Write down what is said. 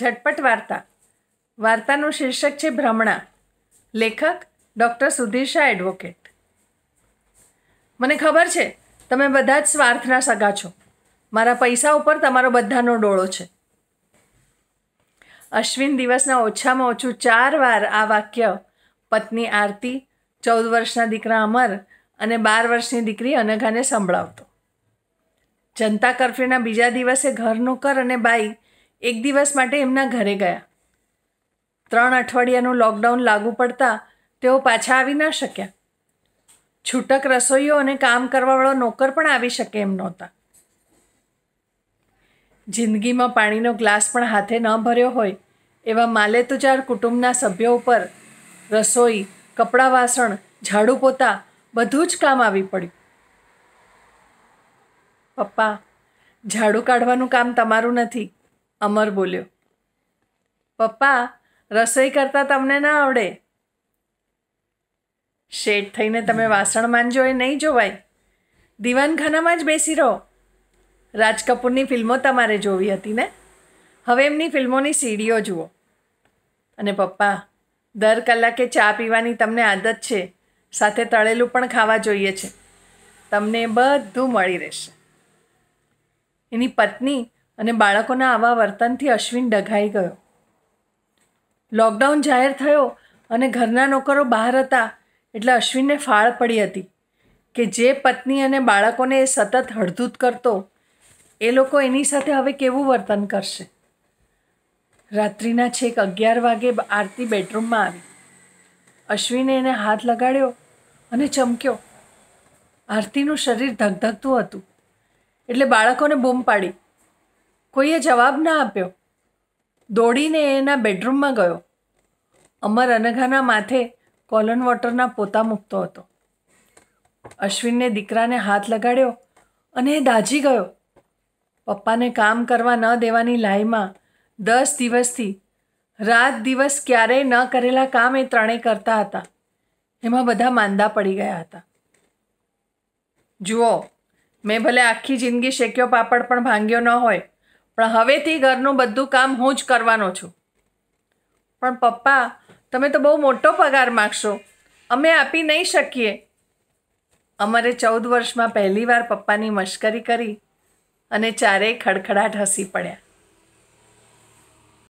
ઝટપટ વાર્તા વાર્તાનું શીર્ષક છે ભ્રમણા લેખક ડૉક્ટર સુધીર શાહ એડવોકેટ મને ખબર છે તમે બધા જ સ્વાર્થના સગા છો મારા પૈસા ઉપર તમારો બધાનો ડોળો છે અશ્વિન દિવસના ઓછામાં ઓછું ચાર વાર આ વાક્ય પત્ની આરતી ચૌદ વર્ષના દીકરા અમર અને બાર વર્ષની દીકરી અનઘાને સંભળાવતો જનતા કરફ્યુના બીજા દિવસે ઘર નોકર અને બાઈ એક દિવસ માટે એમના ઘરે ગયા ત્રણ અઠવાડિયાનું લોકડાઉન લાગુ પડતા તેઓ પાછા આવી ન શક્યા છૂટક રસોઈયો અને કામ કરવાવાળો નોકર પણ આવી શકે એમ નહોતા જિંદગીમાં પાણીનો ગ્લાસ પણ હાથે ન ભર્યો હોય એવા માલેતુજાર કુટુંબના સભ્યો ઉપર રસોઈ કપડાં વાસણ ઝાડુ પોતા બધું જ કામ આવી પડ્યું પપ્પા ઝાડુ કાઢવાનું કામ તમારું નથી અમર બોલ્યો પપ્પા રસોઈ કરતાં તમને ના આવડે શેઠ થઈને તમે વાસણ માંજો એ નહીં જોવાય દીવાનખાનામાં જ બેસી રહો રાજ કપૂરની ફિલ્મો તમારે જોવી હતી ને હવે એમની ફિલ્મોની સીડીઓ જુઓ અને પપ્પા દર કલાકે ચા પીવાની તમને આદત છે સાથે તળેલું પણ ખાવા જોઈએ છે તમને બધું મળી રહેશે એની પત્ની અને બાળકોના આવા વર્તનથી અશ્વિન ડઘાઈ ગયો લોકડાઉન જાહેર થયો અને ઘરના નોકરો બહાર હતા એટલે અશ્વિનને ફાળ પડી હતી કે જે પત્ની અને બાળકોને એ સતત હળધૂત કરતો એ લોકો એની સાથે હવે કેવું વર્તન કરશે રાત્રિના છેક અગિયાર વાગે આરતી બેડરૂમમાં આવી અશ્વિને એને હાથ લગાડ્યો અને ચમક્યો આરતીનું શરીર ધગધગતું હતું એટલે બાળકોને બૂમ પાડી કોઈએ જવાબ ના આપ્યો દોડીને એના બેડરૂમમાં ગયો અમર અનઘાના માથે કોલન વોટરના પોતા મૂકતો હતો અશ્વિનને દીકરાને હાથ લગાડ્યો અને એ દાજી ગયો પપ્પાને કામ કરવા ન દેવાની લાઈમાં દસ દિવસથી રાત દિવસ ક્યારેય ન કરેલા કામ એ ત્રણેય કરતા હતા એમાં બધા માંદા પડી ગયા હતા જુઓ મેં ભલે આખી જિંદગી શેક્યો પાપડ પણ ભાંગ્યો ન હોય પણ હવેથી ઘરનું બધું કામ હું જ કરવાનો છું પણ પપ્પા તમે તો બહુ મોટો પગાર માગશો અમે આપી નહીં શકીએ અમારે ચૌદ વર્ષમાં પહેલીવાર પપ્પાની મશ્કરી કરી અને ચારેય ખડખડાટ હસી પડ્યા